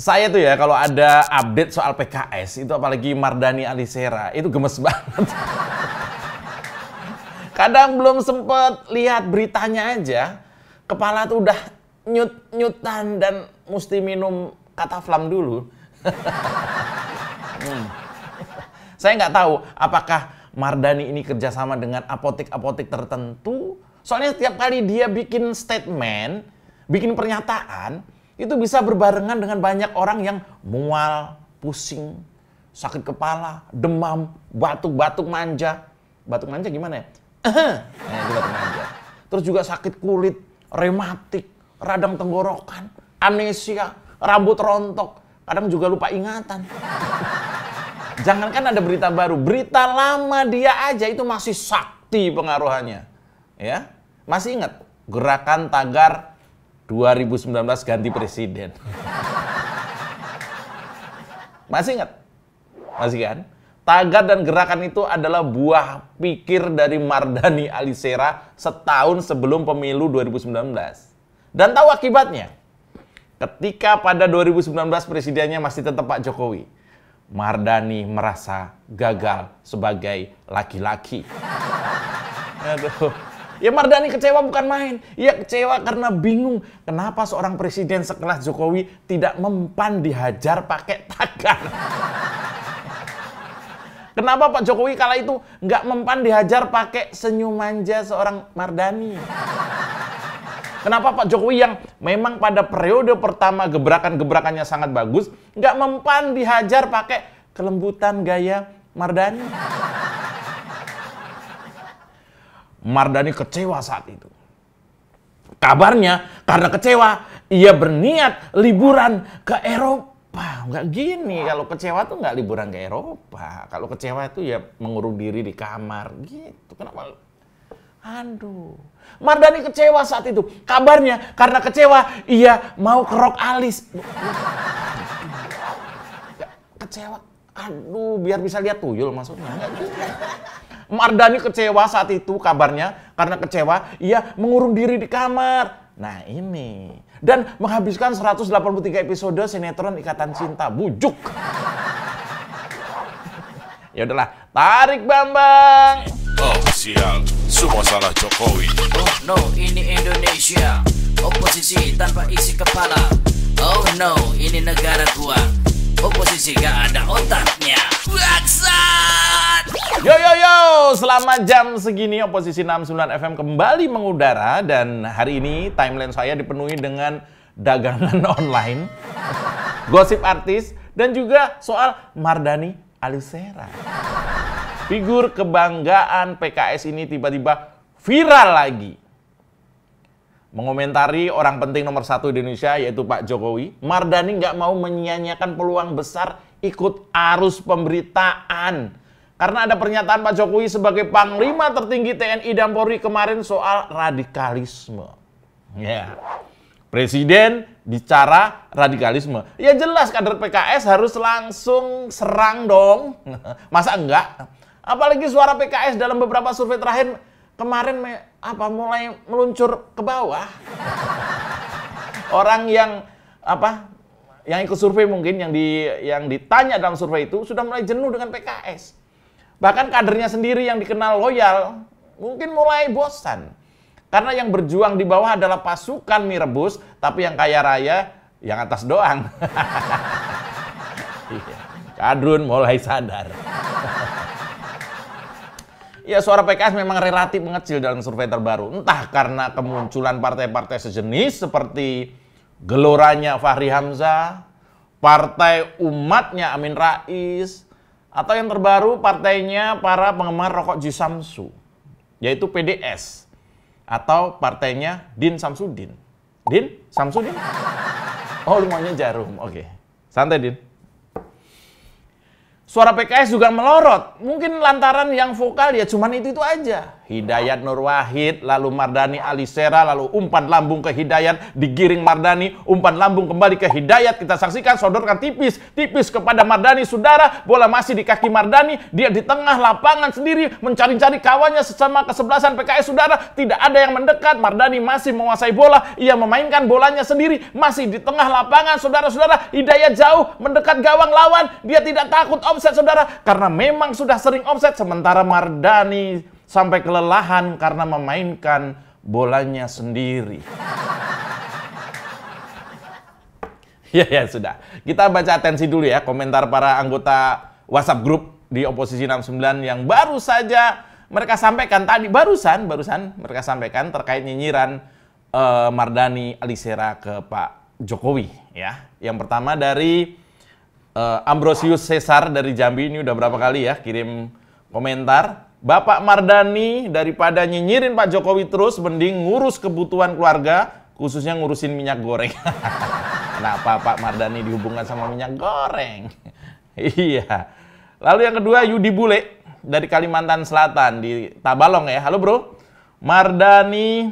saya tuh ya kalau ada update soal PKS itu apalagi Mardani Alisera itu gemes banget. Kadang belum sempet lihat beritanya aja, kepala tuh udah nyut nyutan dan mesti minum kataflam dulu. hmm. Saya nggak tahu apakah Mardani ini kerjasama dengan apotek-apotek tertentu. Soalnya setiap kali dia bikin statement, bikin pernyataan, itu bisa berbarengan dengan banyak orang yang mual, pusing, sakit kepala, demam, batuk-batuk manja. Batuk manja gimana ya? nah, itu batuk manja. Terus juga sakit kulit, rematik, radang tenggorokan, amnesia, rambut rontok, kadang juga lupa ingatan. Jangankan ada berita baru, berita lama dia aja itu masih sakti pengaruhannya. Ya. Masih ingat gerakan tagar 2019 ganti presiden. Masih ingat? Masih kan? Tagar dan gerakan itu adalah buah pikir dari Mardani Alisera setahun sebelum pemilu 2019. Dan tahu akibatnya? Ketika pada 2019 presidennya masih tetap Pak Jokowi, Mardani merasa gagal sebagai laki-laki. Aduh. Ya Mardani kecewa bukan main. Ia kecewa karena bingung kenapa seorang presiden sekelas Jokowi tidak mempan dihajar pakai tagar. Kenapa Pak Jokowi kala itu nggak mempan dihajar pakai senyum manja seorang Mardani? Kenapa Pak Jokowi yang memang pada periode pertama gebrakan-gebrakannya sangat bagus, nggak mempan dihajar pakai kelembutan gaya Mardani? Mardani kecewa saat itu. Kabarnya karena kecewa, ia berniat liburan ke Eropa. Enggak gini, kalau kecewa tuh enggak liburan ke Eropa. Kalau kecewa itu ya mengurung diri di kamar gitu. Kenapa? Aduh. Mardani kecewa saat itu. Kabarnya karena kecewa, ia mau kerok alis. Kecewa. Aduh, biar bisa lihat tuyul maksudnya. Mardani kecewa saat itu kabarnya karena kecewa ia mengurung diri di kamar. Nah ini dan menghabiskan 183 episode sinetron Ikatan Cinta bujuk. ya udahlah, tarik Bambang. Oh sial, semua salah Jokowi. Oh no, ini Indonesia. Oposisi tanpa isi kepala. Oh no, ini negara gua Selama jam segini oposisi 69 FM kembali mengudara dan hari ini timeline saya dipenuhi dengan dagangan online, gosip artis dan juga soal Mardani Alisera. Figur kebanggaan PKS ini tiba-tiba viral lagi. Mengomentari orang penting nomor satu di Indonesia yaitu Pak Jokowi, Mardani nggak mau menyia peluang besar ikut arus pemberitaan karena ada pernyataan Pak Jokowi sebagai panglima tertinggi TNI dan Polri kemarin soal radikalisme. Ya. Presiden bicara radikalisme. Ya jelas kader PKS harus langsung serang dong. Masa enggak? Apalagi suara PKS dalam beberapa survei terakhir kemarin me, apa mulai meluncur ke bawah. Orang yang apa yang ikut survei mungkin yang di yang ditanya dalam survei itu sudah mulai jenuh dengan PKS. Bahkan kadernya sendiri yang dikenal loyal mungkin mulai bosan. Karena yang berjuang di bawah adalah pasukan mie rebus, tapi yang kaya raya yang atas doang. Iya, Kadrun mulai sadar. Ya suara PKS memang relatif mengecil dalam survei terbaru. Entah karena kemunculan partai-partai sejenis seperti geloranya Fahri Hamzah, partai umatnya Amin Rais, atau yang terbaru partainya para penggemar rokok Ji Samsu, yaitu PDS. Atau partainya Din Samsudin. Din? Samsudin? Oh, lu maunya jarum. Oke. Okay. Santai, Din. Suara PKS juga melorot. Mungkin lantaran yang vokal ya cuman itu-itu aja. Hidayat Nur Wahid, lalu Mardani Alisera, lalu umpan lambung ke Hidayat, digiring Mardani, umpan lambung kembali ke Hidayat. Kita saksikan sodorkan tipis, tipis kepada Mardani, saudara. Bola masih di kaki Mardani, dia di tengah lapangan sendiri mencari-cari kawannya sesama kesebelasan PKS, saudara. Tidak ada yang mendekat, Mardani masih menguasai bola, ia memainkan bolanya sendiri, masih di tengah lapangan, saudara-saudara. Hidayat jauh, mendekat gawang lawan, dia tidak takut offset, saudara, karena memang sudah sering offset. Sementara Mardani sampai kelelahan karena memainkan bolanya sendiri. ya ya sudah. Kita baca atensi dulu ya komentar para anggota WhatsApp grup di oposisi 69 yang baru saja mereka sampaikan tadi barusan barusan mereka sampaikan terkait nyinyiran uh, eh, Mardani Alisera ke Pak Jokowi ya. Yang pertama dari uh, Ambrosius Cesar dari Jambi ini udah berapa kali ya kirim komentar Bapak Mardani daripada nyinyirin Pak Jokowi terus mending ngurus kebutuhan keluarga khususnya ngurusin minyak goreng. Kenapa Pak Mardani dihubungkan sama minyak goreng? iya. Lalu yang kedua Yudi Bule dari Kalimantan Selatan di Tabalong ya. Halo bro, Mardani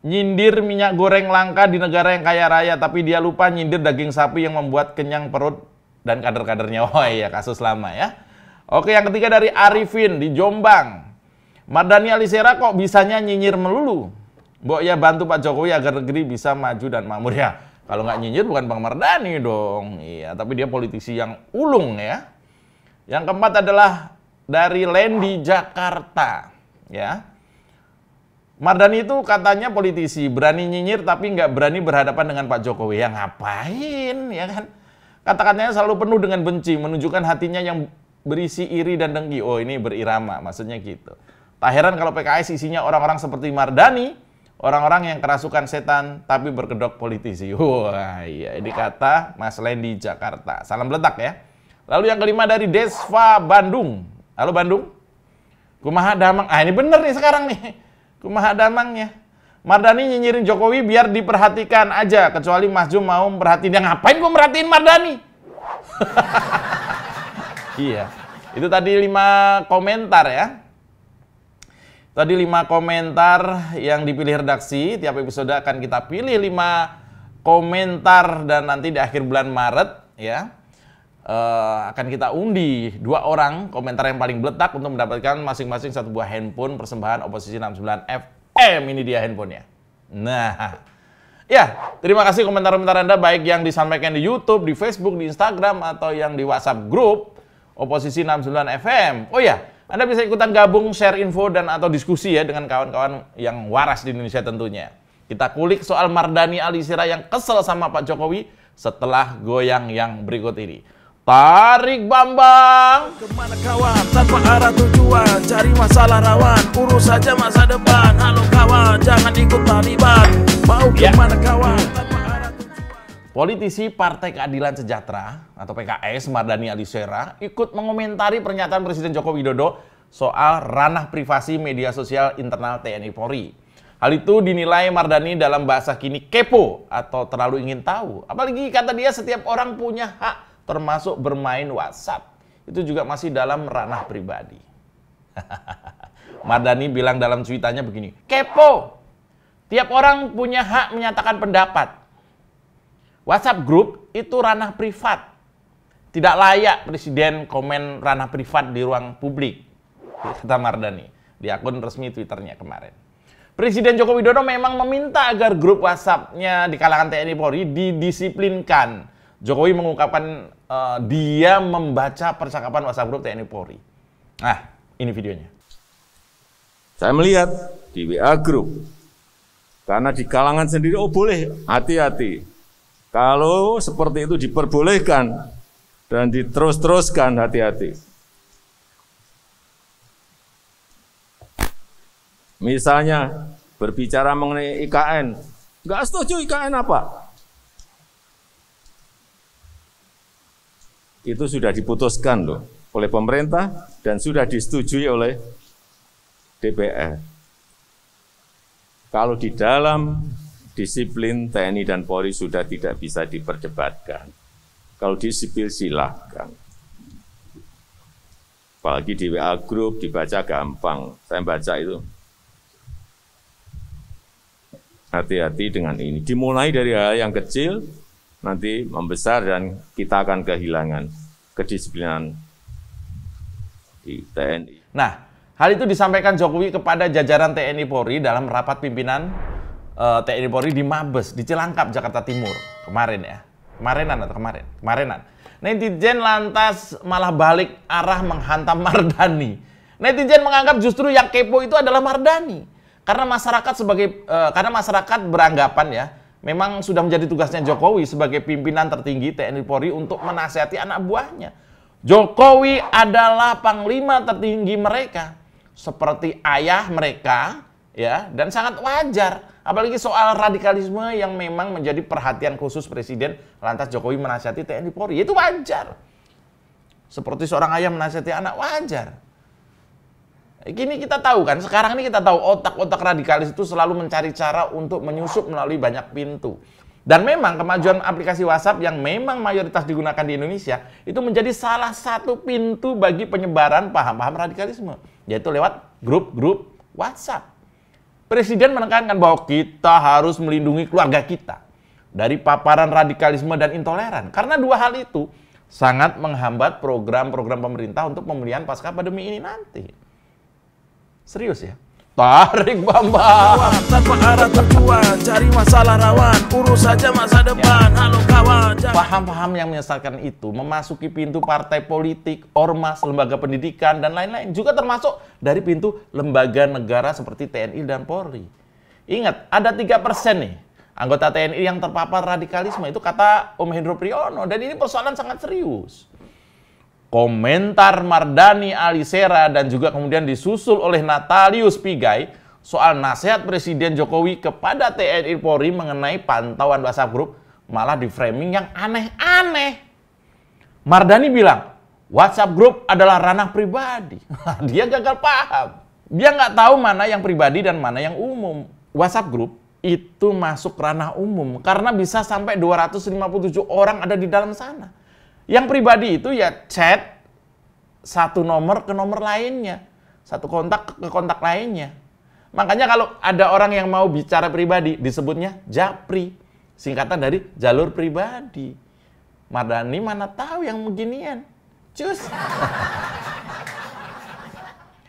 nyindir minyak goreng langka di negara yang kaya raya tapi dia lupa nyindir daging sapi yang membuat kenyang perut dan kader-kadernya. Oh iya kasus lama ya. Oke, yang ketiga dari Arifin di Jombang. Mardani Alisera kok bisanya nyinyir melulu? Mbok ya bantu Pak Jokowi agar negeri bisa maju dan makmur ya. Kalau nggak nyinyir bukan Bang Mardani dong. Iya, tapi dia politisi yang ulung ya. Yang keempat adalah dari Lendi Jakarta ya. Mardani itu katanya politisi, berani nyinyir tapi nggak berani berhadapan dengan Pak Jokowi. Ya ngapain ya kan? Katakannya selalu penuh dengan benci, menunjukkan hatinya yang berisi iri dan dengki. Oh ini berirama, maksudnya gitu. Tak heran kalau PKS isinya orang-orang seperti Mardani, orang-orang yang kerasukan setan tapi berkedok politisi. Wah, iya ini kata Mas Lendi Jakarta. Salam letak ya. Lalu yang kelima dari Desva Bandung. Halo Bandung. Kumaha Damang. Ah ini bener nih sekarang nih. Kumaha Damang ya. Mardani nyinyirin Jokowi biar diperhatikan aja. Kecuali Mas Jum mau memperhatiin. Ya ngapain gue merhatiin Mardani? iya. Itu tadi lima komentar ya. Tadi lima komentar yang dipilih redaksi. Tiap episode akan kita pilih lima komentar dan nanti di akhir bulan Maret ya uh, akan kita undi dua orang komentar yang paling beletak untuk mendapatkan masing-masing satu buah handphone persembahan oposisi 69 FM ini dia handphonenya. Nah, ya terima kasih komentar-komentar anda baik yang disampaikan di YouTube, di Facebook, di Instagram atau yang di WhatsApp grup Oposisi 69 FM. Oh ya, Anda bisa ikutan gabung share info dan atau diskusi ya dengan kawan-kawan yang waras di Indonesia tentunya. Kita kulik soal Mardani Ali Alisira yang kesel sama Pak Jokowi setelah goyang yang berikut ini. Tarik Bambang. Kemana kawan? Tanpa arah tujuan, cari masalah rawan, urus saja masa depan. Halo kawan, jangan ikut Taliban. Mau ya. kemana kawan? Tanpa Politisi Partai Keadilan Sejahtera atau PKS Mardani Alisera ikut mengomentari pernyataan Presiden Joko Widodo soal ranah privasi media sosial internal TNI Polri. Hal itu dinilai Mardani dalam bahasa kini kepo atau terlalu ingin tahu. Apalagi kata dia setiap orang punya hak termasuk bermain WhatsApp. Itu juga masih dalam ranah pribadi. Mardani bilang dalam cuitannya begini, kepo. Tiap orang punya hak menyatakan pendapat. WhatsApp group itu ranah privat. Tidak layak presiden komen ranah privat di ruang publik, kata Mardani di akun resmi Twitternya kemarin. Presiden Joko Widodo memang meminta agar grup WhatsApp-nya di kalangan TNI Polri didisiplinkan. Jokowi mengungkapkan uh, dia membaca percakapan WhatsApp grup TNI Polri. Nah, ini videonya. Saya melihat di WA grup, karena di kalangan sendiri, oh boleh, hati-hati kalau seperti itu diperbolehkan dan diterus-teruskan hati-hati. Misalnya berbicara mengenai IKN, nggak setuju IKN apa? Itu sudah diputuskan loh oleh pemerintah dan sudah disetujui oleh DPR. Kalau di dalam Disiplin TNI dan Polri sudah tidak bisa diperdebatkan. Kalau disiplin silahkan. Apalagi di WA Group dibaca gampang. Saya baca itu. Hati-hati dengan ini. Dimulai dari hal yang kecil, nanti membesar dan kita akan kehilangan kedisiplinan di TNI. Nah, hal itu disampaikan Jokowi kepada jajaran TNI Polri dalam rapat pimpinan uh, TNI Polri di Mabes, di Cilangkap, Jakarta Timur kemarin ya. Kemarinan atau kemarin? Kemarinan. Netizen lantas malah balik arah menghantam Mardani. Netizen menganggap justru yang kepo itu adalah Mardani. Karena masyarakat sebagai uh, karena masyarakat beranggapan ya, memang sudah menjadi tugasnya Jokowi sebagai pimpinan tertinggi TNI Polri untuk menasihati anak buahnya. Jokowi adalah panglima tertinggi mereka, seperti ayah mereka, ya dan sangat wajar apalagi soal radikalisme yang memang menjadi perhatian khusus presiden lantas Jokowi menasihati TNI Polri itu wajar seperti seorang ayah menasihati anak wajar Kini kita tahu kan, sekarang ini kita tahu otak-otak radikalis itu selalu mencari cara untuk menyusup melalui banyak pintu. Dan memang kemajuan aplikasi WhatsApp yang memang mayoritas digunakan di Indonesia itu menjadi salah satu pintu bagi penyebaran paham-paham radikalisme, yaitu lewat grup-grup WhatsApp. Presiden menekankan bahwa kita harus melindungi keluarga kita dari paparan radikalisme dan intoleran. Karena dua hal itu sangat menghambat program-program pemerintah untuk pemulihan pasca pandemi ini nanti. Serius ya? Tarik Bambang. Tanpa arah tujuan, cari masalah rawan, urus saja masa depan. Halo kawan. Paham-paham yang menyesalkan itu memasuki pintu partai politik, ormas, lembaga pendidikan dan lain-lain juga termasuk dari pintu lembaga negara seperti TNI dan Polri. Ingat, ada tiga persen nih anggota TNI yang terpapar radikalisme itu kata Om Hendro Priyono dan ini persoalan sangat serius komentar Mardani Alisera dan juga kemudian disusul oleh Natalius Pigai soal nasihat Presiden Jokowi kepada TNI Polri mengenai pantauan WhatsApp Group malah di framing yang aneh-aneh. Mardani bilang, WhatsApp Group adalah ranah pribadi. Dia gagal paham. Dia nggak tahu mana yang pribadi dan mana yang umum. WhatsApp Group itu masuk ranah umum karena bisa sampai 257 orang ada di dalam sana. Yang pribadi itu ya chat satu nomor ke nomor lainnya, satu kontak ke kontak lainnya. Makanya kalau ada orang yang mau bicara pribadi disebutnya japri, singkatan dari jalur pribadi. Mardani mana tahu yang beginian. Cus.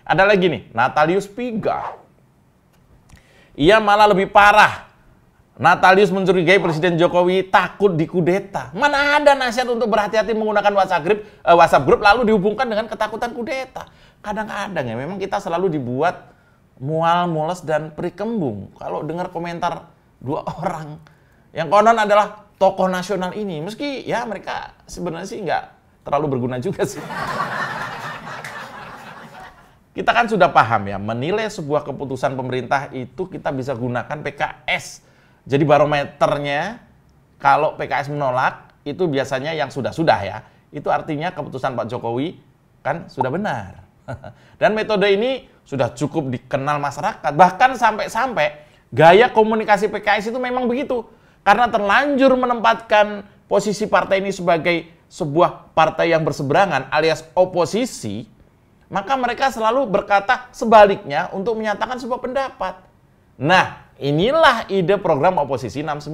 ada lagi nih, Natalius Piga. Ia malah lebih parah Natalius mencurigai Presiden Jokowi takut dikudeta. Mana ada nasihat untuk berhati-hati menggunakan WhatsApp group, uh, WhatsApp group lalu dihubungkan dengan ketakutan kudeta. Kadang-kadang ya memang kita selalu dibuat mual, mules dan perikembung. Kalau dengar komentar dua orang yang konon adalah tokoh nasional ini, meski ya mereka sebenarnya sih nggak terlalu berguna juga sih. Kita kan sudah paham ya, menilai sebuah keputusan pemerintah itu kita bisa gunakan PKS jadi barometernya kalau PKS menolak itu biasanya yang sudah-sudah ya. Itu artinya keputusan Pak Jokowi kan sudah benar. Dan metode ini sudah cukup dikenal masyarakat. Bahkan sampai-sampai gaya komunikasi PKS itu memang begitu. Karena terlanjur menempatkan posisi partai ini sebagai sebuah partai yang berseberangan alias oposisi, maka mereka selalu berkata sebaliknya untuk menyatakan sebuah pendapat. Nah, inilah ide program oposisi 69.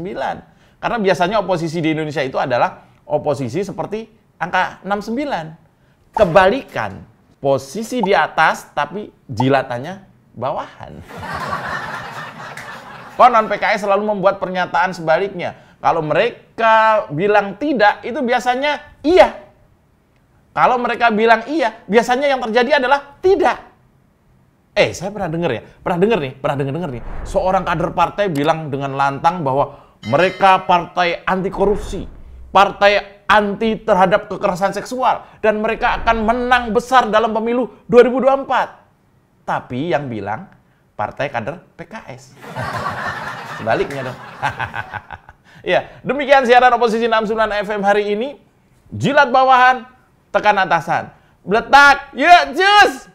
Karena biasanya oposisi di Indonesia itu adalah oposisi seperti angka 69. Kebalikan, posisi di atas tapi jilatannya bawahan. Konon PKS selalu membuat pernyataan sebaliknya. Kalau mereka bilang tidak, itu biasanya iya. Kalau mereka bilang iya, biasanya yang terjadi adalah tidak. Eh, saya pernah dengar ya, pernah dengar nih, pernah dengar-dengar nih. Seorang kader partai bilang dengan lantang bahwa mereka partai anti korupsi, partai anti terhadap kekerasan seksual, dan mereka akan menang besar dalam pemilu 2024. Tapi yang bilang partai kader PKS. Sebaliknya dong. ya, demikian siaran oposisi 69 FM hari ini. Jilat bawahan, tekan atasan. Letak, yuk, jus!